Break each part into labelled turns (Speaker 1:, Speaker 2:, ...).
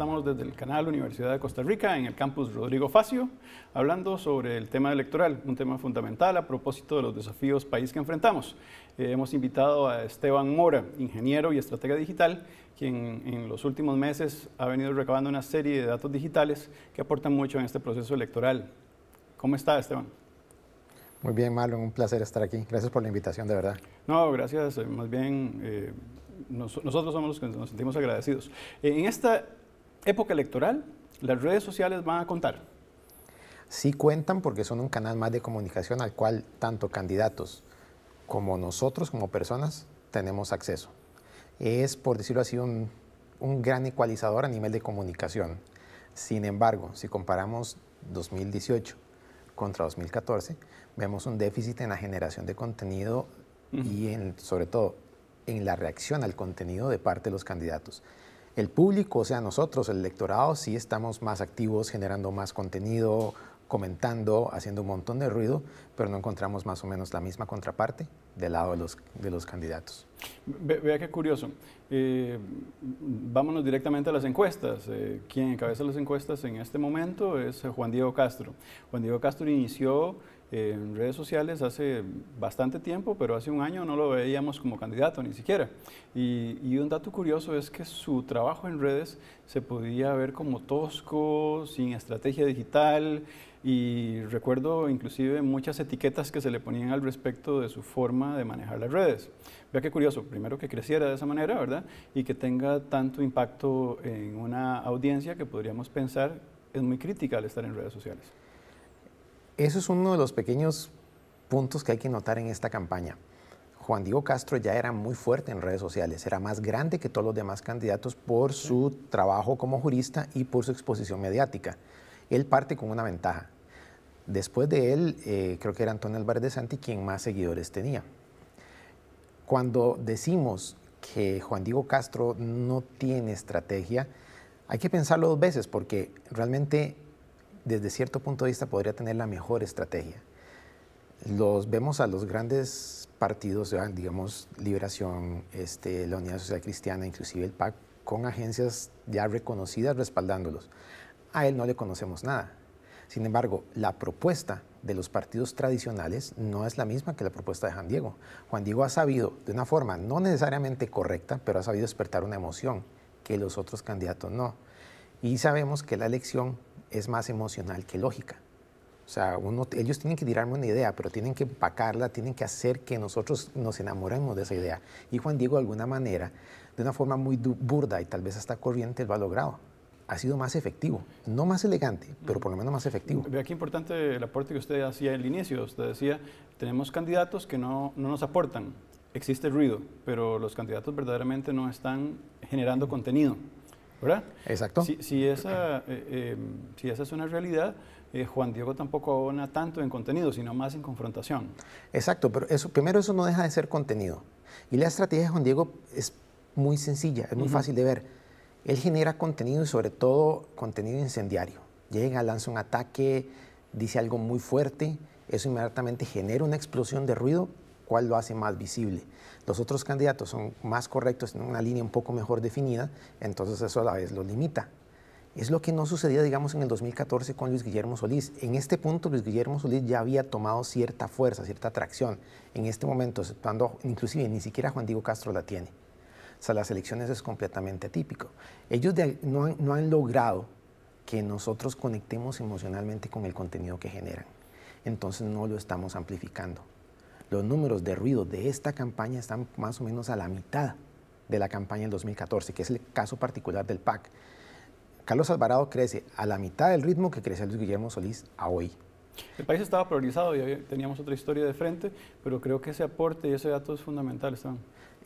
Speaker 1: Estamos desde el canal Universidad de Costa Rica en el campus Rodrigo Facio, hablando sobre el tema electoral, un tema fundamental a propósito de los desafíos país que enfrentamos. Eh, hemos invitado a Esteban Mora, ingeniero y estratega digital, quien en los últimos meses ha venido recabando una serie de datos digitales que aportan mucho en este proceso electoral. ¿Cómo está, Esteban?
Speaker 2: Muy bien, Malo un placer estar aquí. Gracias por la invitación, de verdad.
Speaker 1: No, gracias. Más bien, eh, nosotros somos los que nos sentimos agradecidos. en esta época electoral, las redes sociales van a contar.
Speaker 2: Sí cuentan porque son un canal más de comunicación al cual tanto candidatos como nosotros, como personas, tenemos acceso. Es, por decirlo así, un, gran ecualizador a nivel de comunicación. Sin embargo, si comparamos 2018 contra 2014, vemos un déficit en la generación de contenido y sobre todo en la reacción al contenido de parte de los candidatos el público, o sea, nosotros, el electorado, sí estamos más activos, generando más contenido, comentando, haciendo un montón de ruido, pero no encontramos más o menos la misma contraparte del lado de los, de los candidatos.
Speaker 1: vea qué curioso. Eh, vámonos directamente a las encuestas. Eh, quien encabeza las encuestas en este momento es eh, Juan Diego Castro. Juan Diego Castro inició en redes sociales hace bastante tiempo, pero hace un año no lo veíamos como candidato ni siquiera. y un dato curioso es que su trabajo en redes se podía ver como tosco, sin estrategia digital y recuerdo inclusive muchas etiquetas que se le ponían al respecto de su forma de manejar las redes. Vea qué curioso, primero que creciera de esa manera, ¿verdad? Y que tenga tanto impacto en una audiencia que podríamos pensar es muy crítica al estar en redes sociales.
Speaker 2: Eso es uno de los pequeños puntos que hay que notar en esta campaña. Juan Diego Castro ya era muy fuerte en redes sociales, era más grande que todos los demás candidatos por su trabajo como jurista y por su exposición mediática. Él parte con una ventaja. Después de él, eh, creo que era Antonio Álvarez de Santi quien más seguidores tenía. Cuando decimos que Juan Diego Castro no tiene estrategia, hay que pensarlo dos veces porque realmente desde cierto punto de vista podría tener la mejor estrategia. Los vemos a los grandes partidos, digamos, Liberación, este, la Unidad Social Cristiana, inclusive el PAC, con agencias ya reconocidas respaldándolos a él no le conocemos nada. Sin embargo, la propuesta de los partidos tradicionales no es la misma que la propuesta de Juan Diego. Juan Diego ha sabido, de una forma no necesariamente correcta, pero ha sabido despertar una emoción que los otros candidatos no. Y sabemos que la elección es más emocional que lógica. O sea, uno, ellos tienen que tirarme una idea, pero tienen que empacarla, tienen que hacer que nosotros nos enamoremos de esa idea. Y Juan Diego, de alguna manera, de una forma muy burda y tal vez hasta corriente, lo ha logrado ha sido más efectivo. No más elegante, pero por lo menos más efectivo.
Speaker 1: Vea qué importante el aporte que usted hacía el inicio. Usted decía, tenemos candidatos que no, no nos aportan. Existe ruido, pero los candidatos verdaderamente no están generando contenido. ¿Verdad? Exacto. Si, esa, eh, em, si esa es una realidad, eh, Juan Diego tampoco abona tanto en contenido, sino más en confrontación.
Speaker 2: Exacto, pero eso, primero eso no deja de ser contenido. Y la estrategia de Juan Diego es muy sencilla, es muy fácil de ver él genera contenido y sobre todo contenido incendiario. Llega, lanza un ataque, dice algo muy fuerte, eso inmediatamente genera una explosión de ruido, cual lo hace más visible. Los otros candidatos son más correctos, tienen una línea un poco mejor definida, entonces eso a la vez lo limita. Es lo que no sucedía, digamos, en el 2014 con Luis Guillermo Solís. En este punto, Luis Guillermo Solís ya había tomado cierta fuerza, cierta atracción. En este momento, cuando inclusive ni siquiera Juan Diego Castro la tiene. O sea, las elecciones es completamente típico. Ellos no, han, logrado que nosotros conectemos emocionalmente con el contenido que generan. Entonces no lo estamos amplificando. Los números de ruido de esta campaña están más o menos a la mitad de la campaña del 2014, que es el caso particular del PAC. Carlos Alvarado crece a la mitad del ritmo que crece Luis Guillermo Solís a hoy.
Speaker 1: El país estaba priorizado y teníamos otra historia de frente, pero creo que ese aporte y ese dato es fundamental,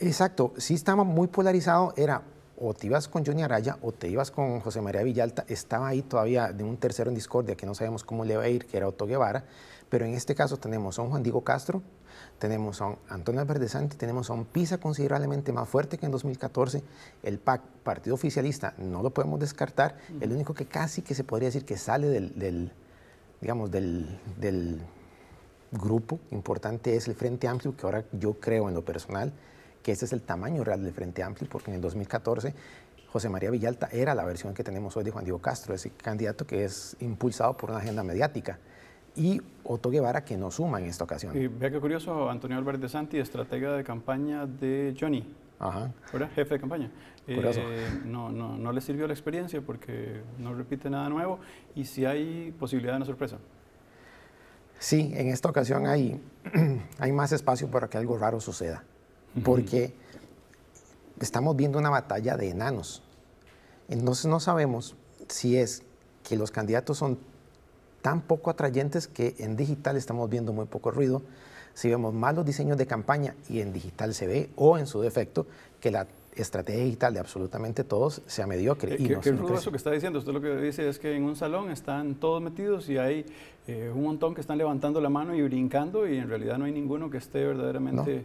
Speaker 2: Exacto, sí estaba muy polarizado, era o te ibas con Johnny Araya o te ibas con José María Villalta, estaba ahí todavía de un tercero en discordia que no sabemos cómo le va a ir, que era Otto Guevara, pero en este caso tenemos a Juan Diego Castro, tenemos a Antonio Antonio santi, tenemos a un PISA considerablemente más fuerte que en 2014, el PAC, Partido Oficialista, no lo podemos descartar, el único que casi que se podría decir que sale del, digamos, del grupo importante es el Frente Amplio, que ahora yo creo en lo personal, que ese es el tamaño real del Frente Amplio, porque en el 2014 José María Villalta era la versión que tenemos hoy de Juan Diego Castro, ese candidato que es impulsado por una agenda mediática. Y Otto Guevara que no suma en esta ocasión. Y
Speaker 1: vea qué curioso, Antonio Álvarez de Santi, estratega de campaña de Johnny, Ajá. jefe de campaña. Eh, no, no, no le sirvió la experiencia porque no repite nada nuevo y si hay posibilidad de una sorpresa.
Speaker 2: Sí, en esta ocasión hay más espacio para que algo raro suceda porque estamos viendo una batalla de enanos. Entonces no sabemos si es que los candidatos son tan poco atrayentes que en digital estamos viendo muy poco ruido, si vemos malos diseños de campaña y en digital se ve, o en su defecto, que la estrategia digital de absolutamente todos sea mediocre. Eh, y que, que que
Speaker 1: está diciendo, usted lo que dice es que en un salón están todos metidos y hay eh, un montón que están levantando la mano y brincando y en realidad no hay ninguno que esté verdaderamente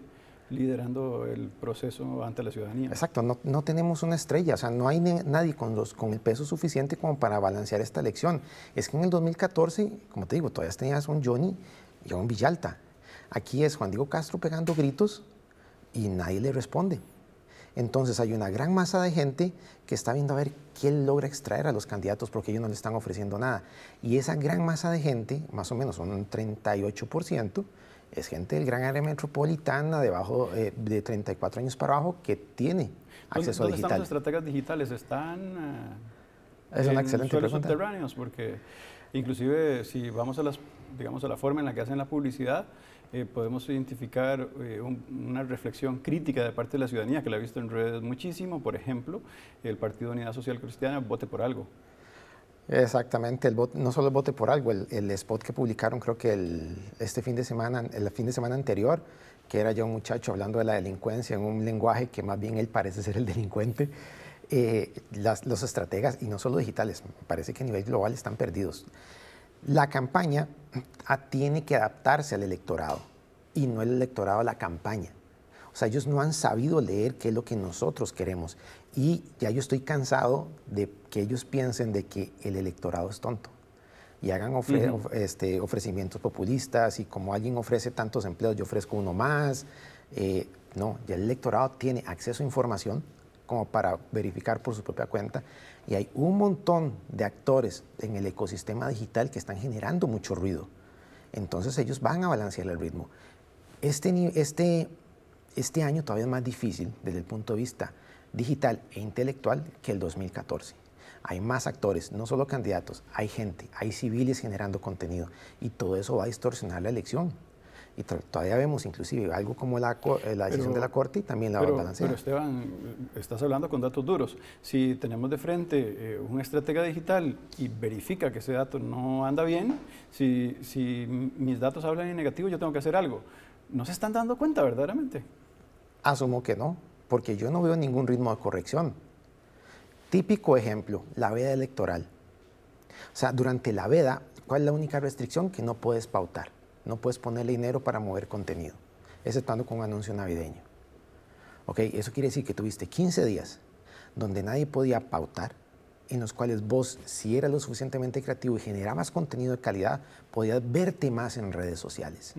Speaker 1: liderando el proceso ante la ciudadanía.
Speaker 2: Exacto, no, no tenemos una estrella, o sea, no hay nadie con, con el peso suficiente como para balancear esta elección. Es que en el 2014, como te digo, todavía tenías un Johnny y un Villalta. Aquí es Juan Diego Castro pegando gritos y nadie le responde. Entonces hay una gran masa de gente que está viendo a ver quién logra extraer a los candidatos porque ellos no le están ofreciendo nada. Y esa gran masa de gente, más o menos un 38%, es gente del gran área metropolitana, de, eh, de 34 años para abajo, que tiene acceso digital. ¿Dónde
Speaker 1: están las digitales? ¿Están eh,
Speaker 2: es en una excelente subterráneos?
Speaker 1: Porque inclusive si vamos a, las, digamos, a la forma en la que hacen la publicidad, eh, podemos identificar una reflexión crítica de parte de la ciudadanía, que la ha visto en redes muchísimo. Por ejemplo, el Partido Unidad Social Cristiana, vote por algo.
Speaker 2: Exactamente, no solo el bote por algo, el, spot que publicaron creo que el, este fin de semana, el fin de semana anterior, que era ya un muchacho hablando de la delincuencia en un lenguaje que más bien él parece ser el delincuente. Eh, los estrategas, y no solo digitales, parece que a nivel global están perdidos. La campaña ah, tiene que adaptarse al electorado y no el electorado a la campaña. O sea, ellos no han sabido leer qué es lo que nosotros queremos. Y ya yo estoy cansado de que ellos piensen de que el electorado es tonto y hagan este, ofrecimientos populistas y como alguien ofrece tantos empleos, yo ofrezco uno más. Eh, no, ya el electorado tiene acceso a información como para verificar por su propia cuenta y hay un montón de actores en el ecosistema digital que están generando mucho ruido. Entonces ellos van a balancear el ritmo. Este, este, este año todavía es más difícil desde el punto de vista digital e intelectual que el 2014. Hay más actores, no solo candidatos, hay gente, hay civiles generando contenido y todo eso va a distorsionar la elección. Y todavía vemos inclusive algo como la, eh, decisión de la Corte y también la pero, Pero
Speaker 1: Esteban, estás hablando con datos duros. Si tenemos de frente eh, un estratega digital y verifica que ese dato no anda bien, si, si mis datos hablan en negativo, yo tengo que hacer algo. No se están dando cuenta verdaderamente.
Speaker 2: Asumo que no porque yo no veo ningún ritmo de corrección. Típico ejemplo, la veda electoral. O sea, durante la veda, ¿cuál es la única restricción? Que no puedes pautar, no puedes ponerle dinero para mover contenido, exceptuando con un anuncio navideño. ¿Ok? Eso quiere decir que tuviste 15 días donde nadie podía pautar, en los cuales vos, si eras lo suficientemente creativo y generabas contenido de calidad, podías verte más en redes sociales.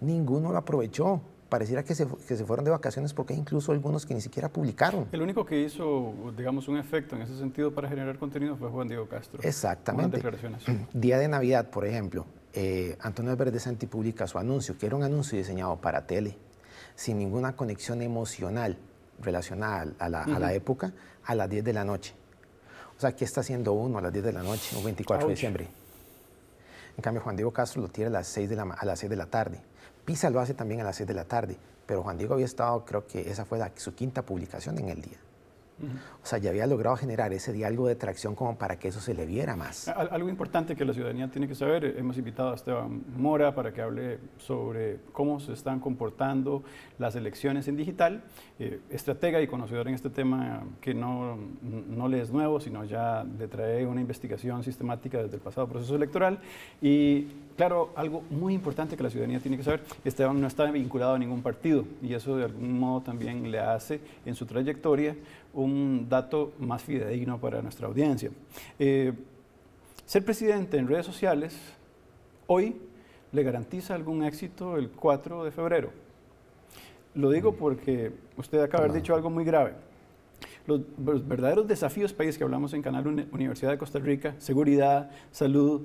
Speaker 2: Ninguno lo aprovechó pareciera que se, fueron de vacaciones porque hay incluso algunos que ni siquiera publicaron.
Speaker 1: El único que hizo, digamos, un efecto en ese sentido para generar contenido fue Juan Diego Castro. Exactamente.
Speaker 2: Día de Navidad, por ejemplo, eh, Antonio Verde Santi publica su anuncio, que era un anuncio diseñado para tele, sin ninguna conexión emocional relacionada a la, a la época, a las 10 de la noche. O sea, ¿qué está haciendo uno a las 10 de la noche, un 24 de diciembre? En cambio, Juan Diego Castro lo tira a las 6 de a las 6 de la tarde PISA lo hace también a las 6 de la tarde, pero Juan Diego había estado, creo que esa fue su quinta publicación en el día. O sea, ya había logrado generar ese diálogo de tracción como para que eso se le viera más.
Speaker 1: Algo importante que la ciudadanía tiene que saber, eh, hemos invitado a Esteban Mora para que hable sobre cómo se están comportando las elecciones en digital, eh, estratega y conocedor en este tema que no, no le es nuevo, sino ya le trae una investigación sistemática desde el pasado proceso electoral y Claro, algo muy importante que la ciudadanía tiene que saber, Esteban no está vinculado a ningún partido y eso de algún modo también le hace en su trayectoria un dato más fidedigno para nuestra audiencia. Eh, ser presidente en redes sociales hoy le garantiza algún éxito el 4 de febrero. Lo digo porque usted acaba de haber dicho algo muy grave. Los, verdaderos desafíos país que hablamos en Canal Universidad de Costa Rica, seguridad, salud,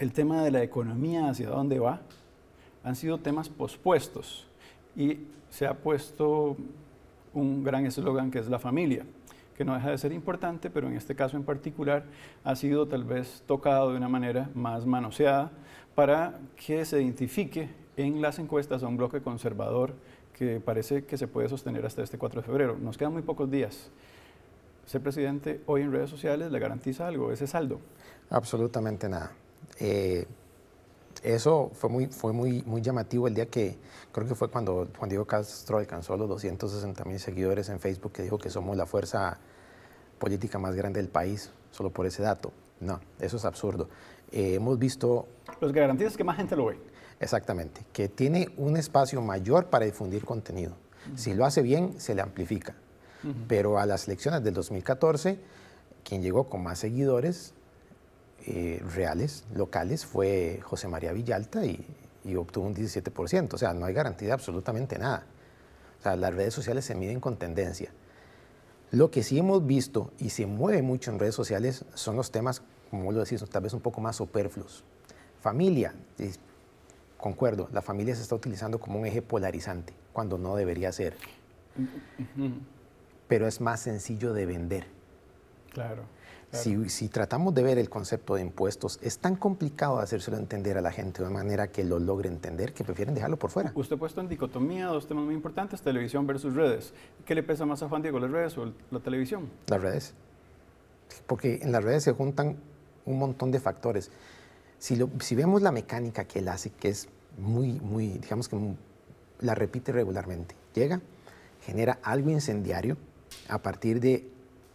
Speaker 1: el tema de la economía, hacia dónde va, han sido temas pospuestos y se ha puesto un gran eslogan que es la familia, que no deja de ser importante, pero en este caso en particular ha sido tal vez tocado de una manera más manoseada para que se identifique en las encuestas a un bloque conservador que parece que se puede sostener hasta este 4 de febrero. Nos quedan muy pocos días. Ser presidente hoy en redes sociales le garantiza algo, ese saldo.
Speaker 2: Absolutamente nada. Eh, eso fue muy, fue muy, muy llamativo el día que, creo que fue cuando Juan Diego Castro alcanzó los 260 mil seguidores en Facebook, que dijo que somos la fuerza política más grande del país, solo por ese dato. No, eso es absurdo. Eh, hemos visto... Los garantías que más gente lo ve. Exactamente, que tiene un espacio mayor para difundir contenido. Si lo hace bien, se le amplifica. Pero a las elecciones del 2014, quien llegó con más seguidores eh, reales, locales, fue José María Villalta y, obtuvo un 17%. O sea, no hay garantía absolutamente nada. O sea, las redes sociales se miden con tendencia. Lo que sí hemos visto y se mueve mucho en redes sociales son los temas, como lo decís, tal vez un poco más superfluos. Familia, concuerdo, la familia se está utilizando como un eje polarizante, cuando no debería ser. Pero es más sencillo de vender. Claro. Si, tratamos de ver el concepto de impuestos, es tan complicado hacérselo entender a la gente de una manera que lo logre entender que prefieren dejarlo por fuera.
Speaker 1: Usted ha puesto en dicotomía dos temas muy importantes, televisión versus redes. ¿Qué le pesa más a Juan Diego, las redes o la televisión?
Speaker 2: Las redes. Porque en las redes se juntan un montón de factores. Si, vemos la mecánica que él hace, que es muy, muy, digamos que la repite regularmente, llega, genera algo incendiario a partir de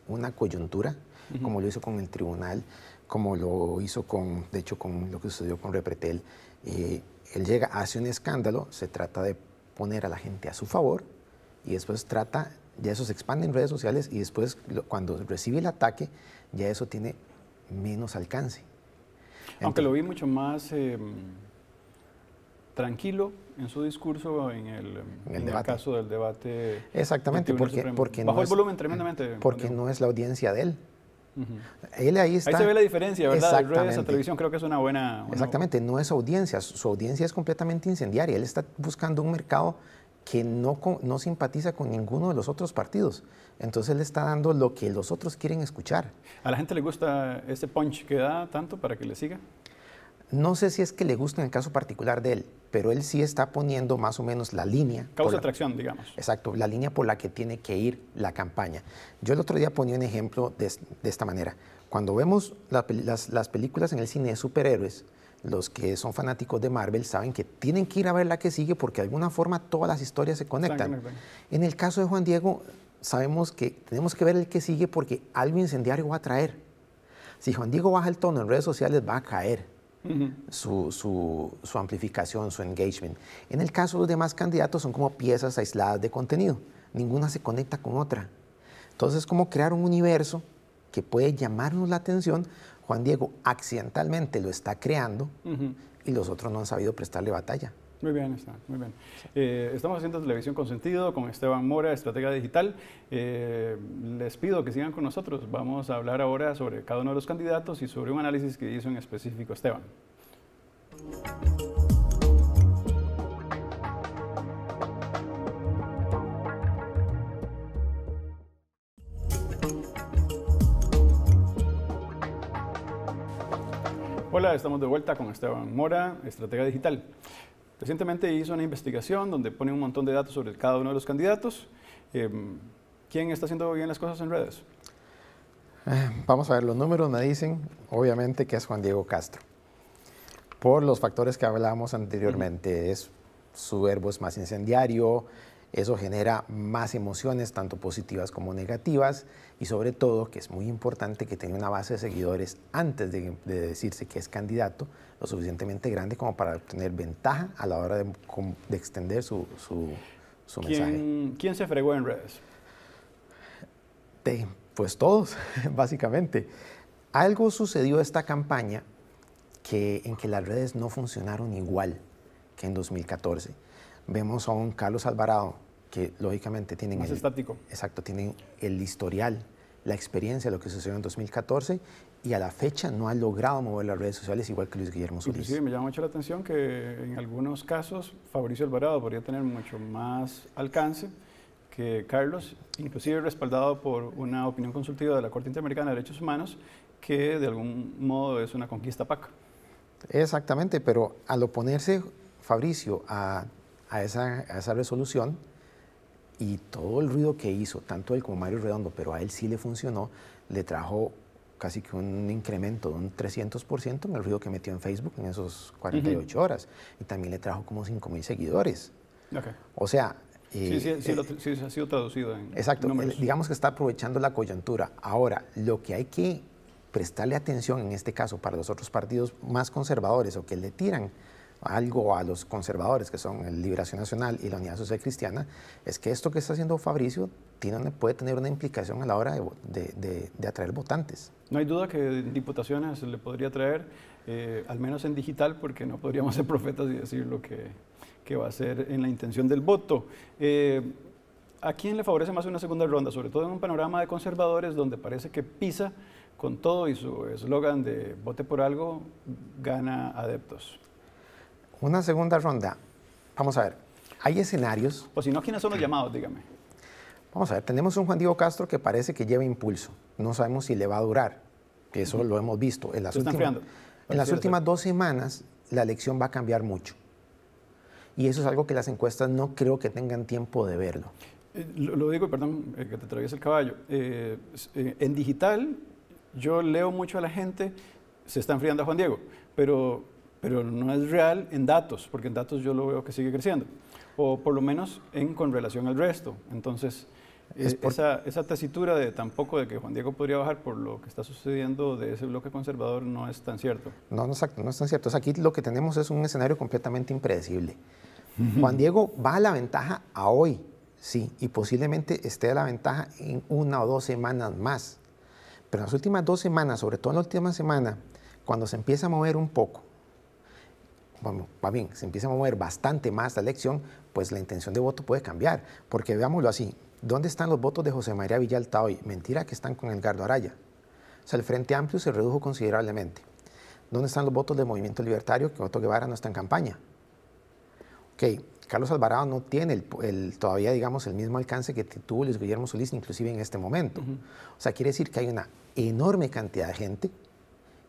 Speaker 2: una coyuntura como lo hizo con el tribunal, como lo hizo con, de hecho, con lo que sucedió con Repretel. Eh, él llega, hace un escándalo, se trata de poner a la gente a su favor y después trata, ya eso se expande en redes sociales y después cuando recibe el ataque, ya eso tiene menos alcance.
Speaker 1: Aunque lo vi mucho más em, tranquilo en su discurso en el, em, caso del debate. Exactamente, porque, el volumen tremendamente. Porque
Speaker 2: no es la audiencia de él. Él ahí se ve la diferencia, ¿verdad? Exactamente. televisión
Speaker 1: creo que es una buena...
Speaker 2: Exactamente, no es audiencia, su audiencia es completamente incendiaria. Él está buscando un mercado que no, no simpatiza con ninguno de los otros partidos. Entonces le está dando lo que los otros quieren escuchar.
Speaker 1: ¿A la gente le gusta ese punch que da tanto para que le siga?
Speaker 2: No sé si es que le gusta en el caso particular de él, pero él sí está poniendo más o menos la línea. Causa
Speaker 1: atracción, digamos.
Speaker 2: Exacto, la línea por la que tiene que ir la campaña. Yo el otro día ponía un ejemplo de, esta manera. Cuando vemos las, las, películas en el cine de superhéroes, los que son fanáticos de Marvel saben que tienen que ir a ver la que sigue porque de alguna forma todas las historias se conectan. En el caso de Juan Diego, sabemos que tenemos que ver el que sigue porque algo incendiario va a traer. Si Juan Diego baja el tono en redes sociales, va a caer su, amplificación, su engagement. En el caso de los demás candidatos son como piezas aisladas de contenido, ninguna se conecta con otra. Entonces es como crear un universo que puede llamarnos la atención, Juan Diego accidentalmente lo está creando y los otros no han sabido prestarle batalla.
Speaker 1: Muy bien, está, muy bien. Eh, estamos haciendo Televisión con Sentido con Esteban Mora, estratega digital. Eh, les pido que sigan con nosotros. Vamos a hablar ahora sobre cada uno de los candidatos y sobre un análisis que hizo en específico Esteban. Hola, estamos de vuelta con Esteban Mora, estratega digital. Recientemente hizo una investigación donde pone un montón de datos sobre cada uno de los candidatos. Em, ¿Quién está haciendo bien las cosas en redes?
Speaker 2: Eh, vamos a ver, los números me dicen, obviamente, que es Juan Diego Castro. Por los factores que hablábamos anteriormente, es, su verbo es más incendiario, eso genera más emociones, tanto positivas como negativas, y sobre todo, que es muy importante que tenga una base de seguidores antes de, decirse que es candidato, lo suficientemente grande como para obtener ventaja a la hora de, extender su,
Speaker 1: mensaje. ¿Quién se fregó en redes?
Speaker 2: pues todos, básicamente. Algo sucedió esta campaña que, en que las redes no funcionaron igual que en 2014. Vemos a un Carlos Alvarado que lógicamente tienen... Más el, estático. Exacto, tienen el historial, la experiencia de lo que sucedió en 2014 y a la fecha no ha logrado mover las redes sociales igual que Luis Guillermo Solís. Inclusive me
Speaker 1: llama mucho la atención que en algunos casos Fabricio Alvarado podría tener mucho más alcance que Carlos, inclusive respaldado por una opinión consultiva de la Corte Interamericana de Derechos Humanos, que de algún modo es una conquista PAC.
Speaker 2: Exactamente, pero al oponerse Fabricio a, a, esa, a esa resolución, y todo el ruido que hizo, tanto él como Mario Redondo, pero a él sí le funcionó, le trajo casi que un incremento de un 300% en el ruido que metió en Facebook en esos 48 horas. Y también le trajo como 5 mil seguidores. O sea... sí, eh, sí,
Speaker 1: sí, eh, ha sido traducido en Exacto.
Speaker 2: digamos que está aprovechando la coyuntura. Ahora, lo que hay que prestarle atención en este caso para los otros partidos más conservadores o que le tiran algo a los conservadores, que son el Liberación Nacional y la Unidad Social Cristiana, es que esto que está haciendo Fabricio tiene puede tener una implicación a la hora de, atraer votantes.
Speaker 1: No hay duda que diputaciones le podría traer, eh, al menos en digital, porque no podríamos ser profetas y decir lo que, va a ser en la intención del voto. Eh, ¿A quién le favorece más una segunda ronda? Sobre todo en un panorama de conservadores donde parece que Pisa, con todo y su eslogan de vote por algo, gana adeptos. Una segunda ronda. Vamos a ver. Hay escenarios. O si no, ¿quiénes son los llamados? Dígame. Vamos a ver.
Speaker 2: Tenemos un Juan Diego Castro que parece que lleva impulso. No sabemos si le va a durar. eso lo hemos visto. En las, últimas, en las últimas dos semanas, la elección va a cambiar mucho. Y eso es algo que las encuestas no creo que tengan tiempo de verlo.
Speaker 1: Eh, lo, digo, perdón, eh, que te atraviese el caballo. Eh, en digital, yo leo mucho a la gente, se está enfriando a Juan Diego, pero pero no es real en datos, porque en datos yo lo veo que sigue creciendo, o por lo menos en con relación al resto. Entonces, eh, esa, esa, tesitura de tampoco de que Juan Diego podría bajar por lo que está sucediendo de ese bloque conservador no es tan cierto.
Speaker 2: No, no es, no tan cierto. aquí lo que tenemos es un escenario completamente impredecible. Juan Diego va a la ventaja a hoy, sí, y posiblemente esté a la ventaja en una o dos semanas más. Pero en las últimas dos semanas, sobre todo en la última semana, cuando se empieza a mover un poco, vamos, va bien, se empieza a mover bastante más la elección, pues la intención de voto puede cambiar. Porque veámoslo así, ¿dónde están los votos de José María Villalta hoy? Mentira que están con Edgardo Araya. O sea, el Frente Amplio se redujo considerablemente. ¿Dónde están los votos del Movimiento Libertario? Que Otto Guevara no está en campaña. Ok, Carlos Alvarado no tiene todavía, digamos, el mismo alcance que tuvo Luis Guillermo Solís, inclusive en este momento. O sea, quiere decir que hay una enorme cantidad de gente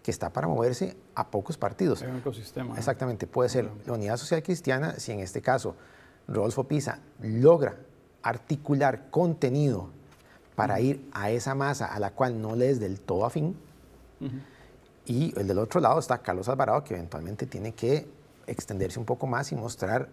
Speaker 2: que está para moverse a pocos partidos. Hay un ecosistema. Exactamente, puede ser la Unidad Social Cristiana, si en este caso Rodolfo Pisa logra articular contenido para ir a esa masa a la cual no le es del todo afín. Y el del otro lado está Carlos Alvarado, que eventualmente tiene que extenderse un poco más y mostrar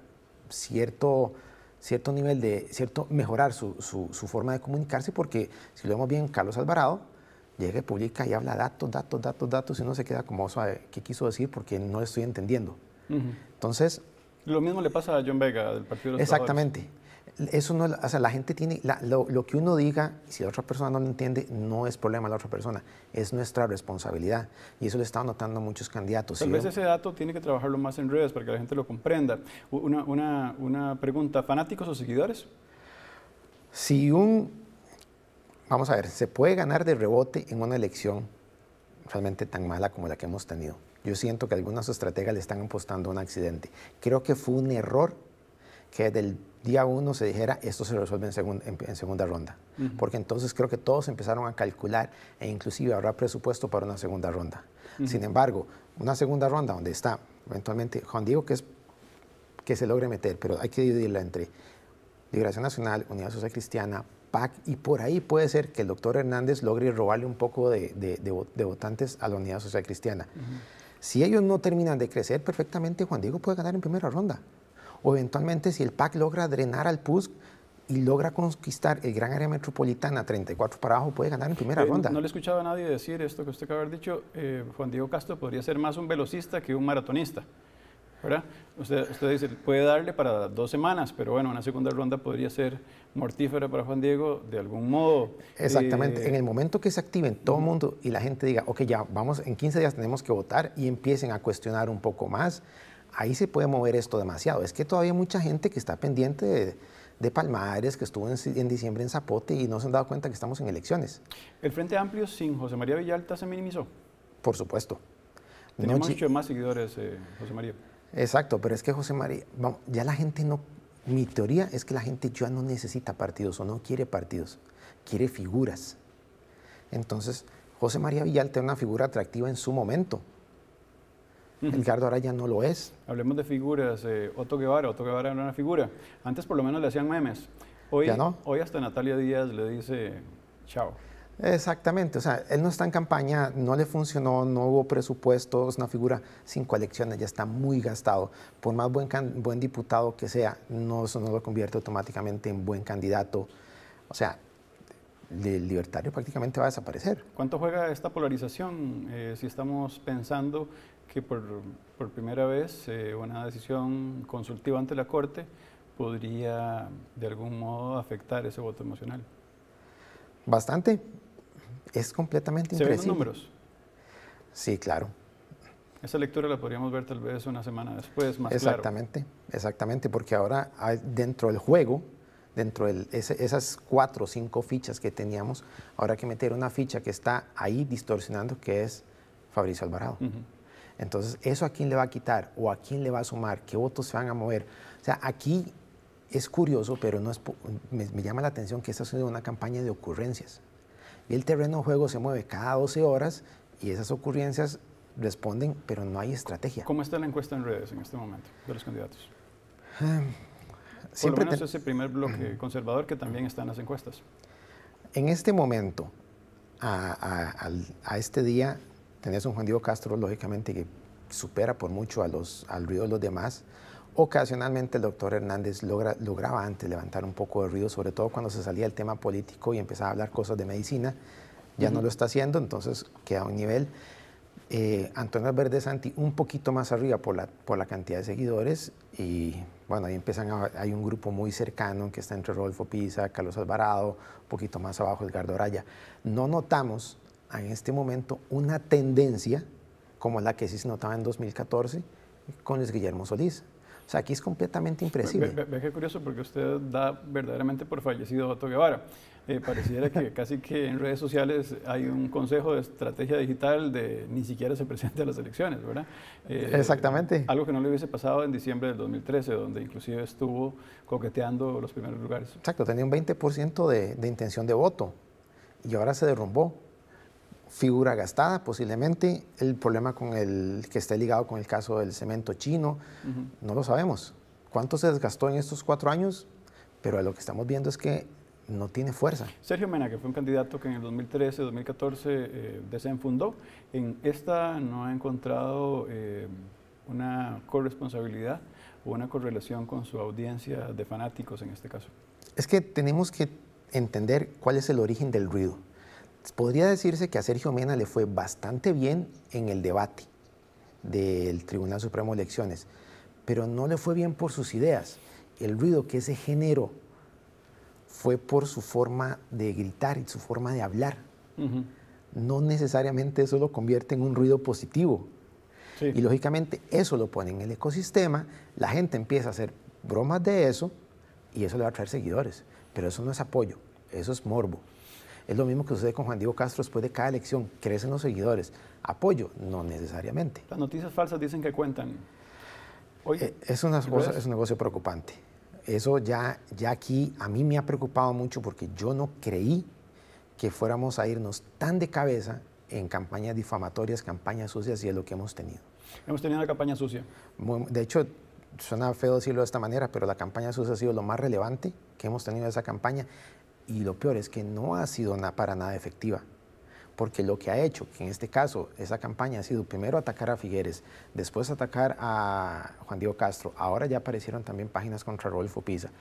Speaker 2: cierto, cierto nivel de, cierto, mejorar su, su forma de comunicarse, porque si lo vemos bien, Carlos Alvarado y publica y habla datos, datos, datos, datos, y uno se queda como, ¿qué quiso decir? Porque no estoy entendiendo. Entonces...
Speaker 1: Lo mismo le pasa a John Vega del Partido de los Exactamente.
Speaker 2: Eso no, o sea, la gente tiene, lo, que uno diga, si la otra persona no lo entiende, no es problema de la otra persona, es nuestra responsabilidad. Y eso le están notando muchos candidatos. Tal vez ese
Speaker 1: dato tiene que trabajarlo más en redes para que la gente lo comprenda. una pregunta, ¿fanáticos o seguidores?
Speaker 2: Si un vamos a ver, ¿se puede ganar de rebote en una elección realmente tan mala como la que hemos tenido? Yo siento que algunas estrategas le están apostando un accidente. Creo que fue un error que del día uno se dijera esto se resuelve en, segunda ronda. Porque entonces creo que todos empezaron a calcular e inclusive habrá presupuesto para una segunda ronda. Sin embargo, una segunda ronda donde está eventualmente Juan Diego que que se logre meter, pero hay que dividirla entre Liberación Nacional, Unidad Social Cristiana, PAC y por ahí puede ser que el doctor Hernández logre robarle un poco de, votantes a la Unidad Social Cristiana. Si ellos no terminan de crecer, perfectamente Juan Diego puede ganar en primera ronda. O eventualmente si el PAC logra drenar al PUSC, y logra conquistar el gran área metropolitana 34 para abajo, puede ganar en primera eh, ronda. No, le he
Speaker 1: escuchado a nadie decir esto que usted acaba de haber dicho. Eh, Juan Diego Castro podría ser más un velocista que un maratonista. ¿verdad? Usted, usted dice, puede darle para dos semanas, pero bueno, una segunda ronda podría ser mortífera para Juan Diego de algún modo. Exactamente, eh, en el
Speaker 2: momento que se active en todo el mundo y la gente diga, ok, ya vamos, en 15 días tenemos que votar y empiecen a cuestionar un poco más, ahí se puede mover esto demasiado. Es que todavía hay mucha gente que está pendiente de, Palmares, que estuvo en, diciembre en Zapote y no se han dado cuenta que estamos en elecciones.
Speaker 1: ¿El Frente Amplio sin José María Villalta se minimizó? Por supuesto. Tenía más seguidores, eh, José María.
Speaker 2: Exacto, pero es que José María, ya la gente no, mi teoría es que la gente ya no necesita partidos o no quiere partidos, quiere figuras. Entonces, José María Villalta era una figura atractiva en su momento. Ricardo ahora ya no lo es.
Speaker 1: Hablemos de figuras. Eh, Otto Guevara, Otto Guevara era una figura. Antes por lo menos le hacían memes. Hoy, hoy hasta Natalia Díaz le dice chao.
Speaker 2: Exactamente, o sea, él no está en campaña, no le funcionó, no hubo es una figura sin colecciones, ya está muy gastado. Por más buen, buen diputado que sea, no, eso no lo convierte automáticamente en buen candidato. O sea, el libertario prácticamente va a desaparecer.
Speaker 1: ¿Cuánto juega esta polarización eh, si estamos pensando que por, por primera vez eh, una decisión consultiva ante la Corte podría de algún modo afectar ese voto emocional?
Speaker 2: Bastante, es completamente ¿Se números? Sí, claro.
Speaker 1: Esa lectura la podríamos ver tal vez una semana después, más Exactamente,
Speaker 2: claro. exactamente, porque ahora dentro del juego, dentro de esas cuatro o cinco fichas que teníamos, ahora hay que meter una ficha que está ahí distorsionando, que es Fabricio Alvarado. Entonces, ¿eso a quién le va a quitar o a quién le va a sumar? ¿Qué votos se van a mover? O sea, aquí es curioso, pero no me, me llama la atención que esta sido una campaña de ocurrencias y el terreno de juego se mueve cada 12 horas y esas ocurrencias responden, pero no hay estrategia.
Speaker 1: ¿Cómo está la encuesta en redes en este momento de los candidatos? Ah, siempre ese primer bloque conservador que también está en las encuestas.
Speaker 2: En este momento, a, este día, tenés un Juan Diego Castro, lógicamente, que supera por mucho a los, al ruido de los demás. Ocasionalmente el doctor Hernández lograba antes levantar un poco de ruido, sobre todo cuando se salía del tema político y empezaba a hablar cosas de medicina. Ya no lo está haciendo, entonces queda a un nivel. Eh, Antonio Verde Santi un poquito más arriba por la, cantidad de seguidores y bueno, ahí empiezan hay un grupo muy cercano que está entre Rodolfo Pisa, Carlos Alvarado, un poquito más abajo Edgardo Araya. No notamos en este momento una tendencia como la que sí se notaba en 2014 con Luis Guillermo Solís. O sea, aquí es completamente impresible Ve,
Speaker 1: ve, curioso porque usted da verdaderamente por fallecido a Otto Guevara. Eh, pareciera que casi que en redes sociales hay un consejo de estrategia digital de ni siquiera se presente a las elecciones, ¿verdad? Eh, Exactamente. Algo que no le hubiese pasado en diciembre del 2013, donde inclusive estuvo coqueteando los primeros lugares.
Speaker 2: Exacto, tenía un 20% de intención de voto y ahora se derrumbó figura gastada posiblemente, el problema con el que esté ligado con el caso del cemento chino, no lo sabemos. ¿Cuánto se desgastó en estos cuatro años? Pero lo que estamos viendo es que no tiene fuerza.
Speaker 1: Sergio Mena, que fue un candidato que en el 2013-2014 eh, desenfundó, en esta no ha encontrado eh, una corresponsabilidad o una correlación con su audiencia de fanáticos en este caso.
Speaker 2: Es que tenemos que entender cuál es el origen del ruido podría decirse que a Sergio Mena le fue bastante bien en el debate del Tribunal Supremo de Elecciones, pero no le fue bien por sus ideas. El ruido que ese generó fue por su forma de gritar y su forma de hablar. No necesariamente eso lo convierte en un ruido positivo. Y lógicamente eso lo pone en el ecosistema, la gente empieza a hacer bromas de eso y eso le va a traer seguidores. Pero eso no es apoyo, eso es morbo. Es lo mismo que sucede con Juan Diego Castro después de cada elección. Crecen los seguidores. Apoyo, no necesariamente.
Speaker 1: Las noticias falsas dicen que cuentan. Eh, es, es
Speaker 2: un negocio preocupante. Eso ya, ya aquí a mí me ha preocupado mucho porque yo no creí que fuéramos a irnos tan de cabeza en campañas difamatorias, campañas sucias, y es lo que hemos tenido.
Speaker 1: Hemos tenido una campaña sucia.
Speaker 2: de hecho, suena feo decirlo de esta manera, pero la campaña sucia ha sido lo más relevante que hemos tenido de esa campaña y lo peor es que no ha sido para nada efectiva, porque lo que ha hecho, que en este caso esa campaña ha sido primero atacar a Figueres, después atacar a Juan Diego Castro, ahora ya aparecieron también páginas contra Rodolfo Pisa.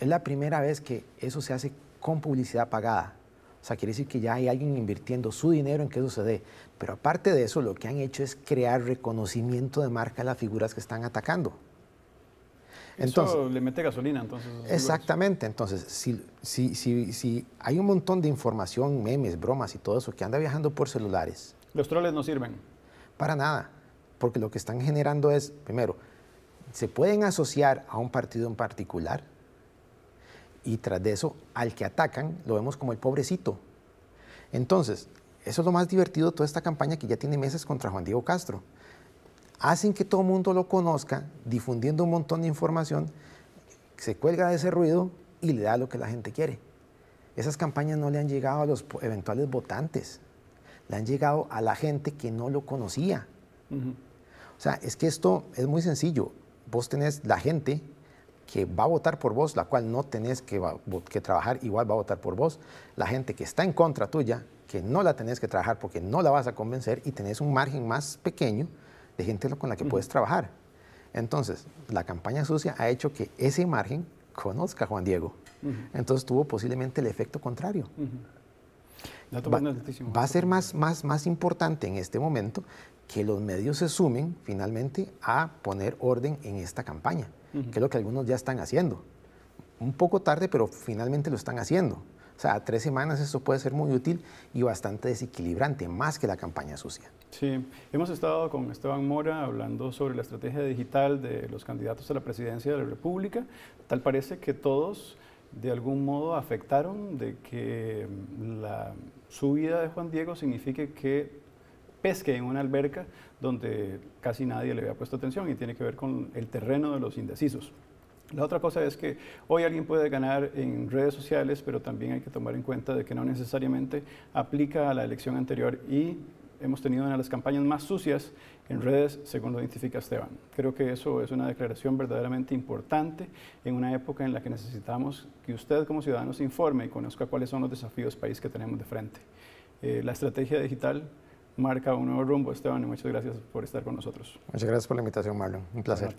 Speaker 2: Es la primera vez que eso se hace con publicidad pagada. O sea, quiere decir que ya hay alguien invirtiendo su dinero en que eso se dé. Pero aparte de eso, lo que han hecho es crear reconocimiento de marca a las figuras que están atacando.
Speaker 1: Entonces, le mete gasolina, entonces.
Speaker 2: Exactamente. Entonces, si, si, si, si hay un montón de información, memes, bromas y todo eso que anda viajando por celulares.
Speaker 1: Los troles no sirven.
Speaker 2: Para nada. Porque lo que están generando es, primero, se pueden asociar a un partido en particular y tras de eso al que atacan lo vemos como el pobrecito. Entonces, eso es lo más divertido de toda esta campaña que ya tiene meses contra Juan Diego Castro hacen que todo el mundo lo conozca, difundiendo un montón de información, se cuelga de ese ruido y le da lo que la gente quiere. Esas campañas no le han llegado a los eventuales votantes, le han llegado a la gente que no lo conocía. O sea, es que esto es muy sencillo. Vos tenés la gente que va a votar por vos, la cual no tenés que trabajar, igual va a votar por vos. La gente que está en contra tuya, que no la tenés que trabajar porque no la vas a convencer y tenés un margen más pequeño de gente con la que puedes trabajar. Entonces, la campaña sucia ha hecho que ese margen conozca a Juan Diego. Entonces tuvo posiblemente el efecto contrario.
Speaker 1: va, a ser
Speaker 2: más, más, más importante en este momento que los medios se sumen finalmente a poner orden en esta campaña, que es lo que algunos ya están haciendo. Un poco tarde, pero finalmente lo están haciendo. O sea, tres semanas eso puede ser muy útil y bastante desequilibrante, más que la campaña sucia.
Speaker 1: Sí, hemos estado con Esteban Mora hablando sobre la estrategia digital de los candidatos a la presidencia de la República. Tal parece que todos de algún modo afectaron de que mm, la subida de Juan Diego signifique que pesque en una alberca donde casi nadie le había puesto atención y tiene que ver con el terreno de los indecisos. La otra cosa es que hoy alguien puede ganar en redes sociales, pero también hay que tomar en cuenta de que no necesariamente aplica a la elección anterior y hemos tenido una de las campañas más sucias en redes, según lo identifica Esteban. Creo que eso es una declaración verdaderamente importante en una época en la que necesitamos que usted como ciudadano se informe y conozca cuáles son los desafíos país que tenemos de frente. Eh, la estrategia digital marca un nuevo rumbo, Esteban, y muchas gracias por estar con nosotros. Muchas gracias por la invitación, Marlon.
Speaker 2: Un placer.